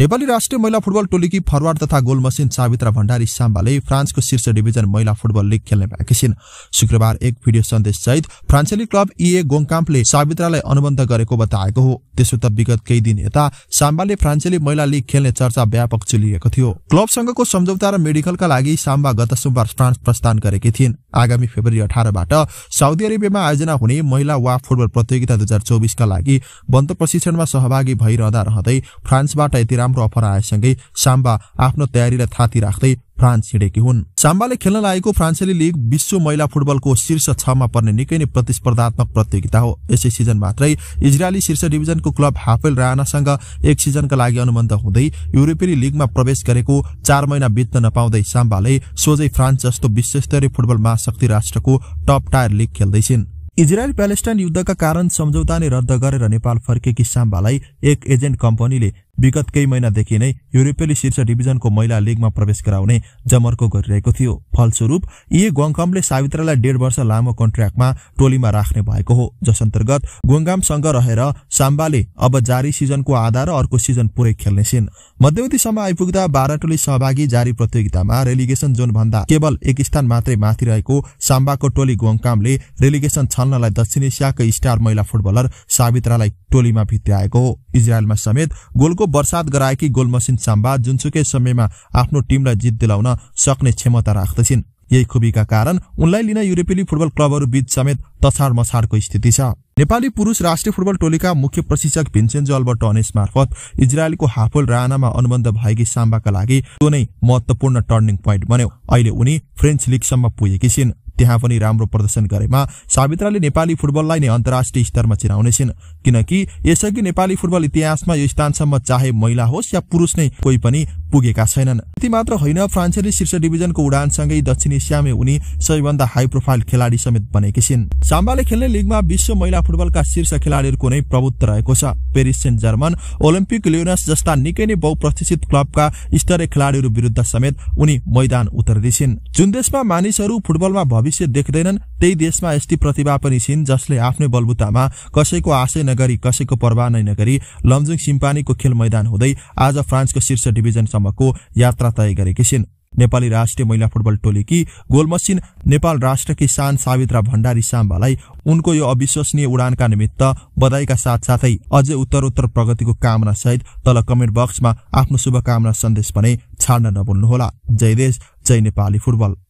नेपाली राष्ट्रिय महिला फुटबल टोलीकी फरवार्ड तथा गोल मसिन सावित्रा भण्डारी साम्बाले फ्रान्सको शीर्ष डिभिजन महिला फुटबल लिग खेल्ने भएकी छिन् शुक्रबार एक भिडियो सन्देश सहित फ्रान्सेली क्लब इए गोङकाम्पले सावित्रालाई अनुबन्ध गरेको बताएको हो त्यसो त विगत केही दिन यता साम्बाले फ्रान्सेली महिला लिग खेल्ने चर्चा व्यापक चुलिएको थियो क्लबसँगको सम्झौता र मेडिकलका लागि साम्बा गत सोमबार फ्रान्स प्रस्थान गरेकी थिइन् आगामी फेब्रुअरी अठारबाट साउदी अरेबियामा आयोजना हुने महिला वा फुटबल प्रतियोगिता दुई हजार चौबिसका लागि बन्द प्रशिक्षणमा सहभागी भइरहँदा रहँदै फ्रान्सबाट यति राम्रो अफर आएसँगै साम्बा आफ्नो तयारीलाई थाती राख्दै फ्रान्स हिँडेकी हुन् साम्बाले खेल्न लागेको फ्रान्सेली लिग विश्व महिला फुटबलको शीर्ष छमा पर्ने निकै नै प्रतिस्पर्धात्मक प्रतियोगिता हो यसै सिजन मात्रै इजरायली शीर्ष डिभिजनको क्लब हाफेल रानासँग एक सिजनका लागि अनुबन्ध हुँदै युरोपियन लिगमा प्रवेश गरेको चार महिना बित्न नपाउँदै साम्बाले सोझै फ्रान्स जस्तो विश्वस्तरीय फुटबल महाशक्ति राष्ट्रको टप टायर लिग खेल्दैछिन् इजरायल प्यालेस्टाइन युद्धका कारण सम्झौता नै रद्द गरेर नेपाल फर्केकी साम्बालाई एक एजेन्ट कम्पनीले विगत केही महिनादेखि नै युरोपेली शीर्ष डिभिजनको महिला लिगमा प्रवेश गराउने जमर्को गरिरहेको थियो फलस्वरूप यी गोङकमले सावित्रालाई डेढ वर्ष लामो कन्ट्राक्टमा टोलीमा राख्ने भएको हो जस अन्तर्गत गोङगामसँग रहेर साम्बाले अब जारी सिजनको आधार र अर्को सिजन पुरै खेल्नेछिन् मध्यवतीसम्म आइपुग्दा बाह्र टोली सहभागी जारी प्रतियोगितामा रेलिगेसन जोनभन्दा केवल एक स्थान मात्रै माथि रहेको साम्बाको टोली गोङकामले रेलिगेसन छन् सन्नलाई दक्षिण एसियाको स्टार महिला फुटबलर सावित्रालाई टोलीमा भित्याएको हो इजरायलमा समेत गोलको बर्सात गराएकी गोल मसिन साम्बा जुनसुकै समयमा आफ्नो टिमलाई जित दिलाउन सक्ने क्षमता राख्दछिन् यही खुबीका कारण उनलाई लिन युरोपेली फुटबल क्लबहरू बीच समेत तछाड मछाडको स्थिति छ नेपाली पुरुष राष्ट्रिय फुटबल टोलीका मुख्य प्रशिक्षक भिन्सेन्जो अल्बर्ट अनेस मार्फत इजरायलको हाफोल रानामा अनुबन्ध भएकी साम्बाका लागि त्यो नै महत्वपूर्ण टर्निङ पोइन्ट बन्यो अहिले उनी फ्रेन्च लिगसम्म पुगेकी छिन् त्यहाँ पनि राम्रो प्रदर्शन गरेमा सावित्राले नेपाली फुटबललाई नै अन्तर्राष्ट्रिय स्तरमा चिनाउनेछिन् किनकि यसअघि नेपाली फुटबल इतिहासमा यो स्थानसम्म चाहे महिला होस् या पुरुष नै कोही पनि पुगेका छैनन् त्यति मात्र होइन फ्रान्सेली शीर्ष डिभिजनको उडानसँगै दक्षिण एसियामै उनी सबैभन्दा हाई प्रोफाइल खेलाडी समेत बनेकी छिन् साम्बाले खेल्ने लिगमा विश्व महिला फुटबलका शीर्ष खेलाडीहरूको नै प्रभुत्व रहेको छ Paris Saint Germain Olympic Lyonnais जस्ता निकै नै बहुप्रतिष्ठित क्लबका स्तरीय खेलाड़ीहरू विरुद्ध समेत उनी मैदान उतर्दै जुन देशमा मानिसहरू फुटबलमा भविष्य देख्दैनन् त्यही देशमा यस्ती प्रतिभा पनि छिन् जसले आफ्नै बलबुतामा कसैको आशय नगरी कसैको परवाह नै नगरी लमजुङ सिम्पानीको खेल मैदान हुँदै आज फ्रान्सको शीर्ष डिभिजनसम्मको यात्रा तय गरेकी छिन् नेपाली राष्ट्रिय महिला फुटबल टोलीकी गोलमसिन नेपाल राष्ट्रकी शान सावित्रा भण्डारी साम्बालाई उनको यो अविश्वसनीय उडानका निमित्त बधाईका साथसाथै अझै उत्तरोत्तर प्रगतिको कामना सहित तल कमेन्ट बक्समा आफ्नो शुभकामना सन्देश पनि छाड्न नभुल्नुहोला जय देश जय नेपाली फुटबल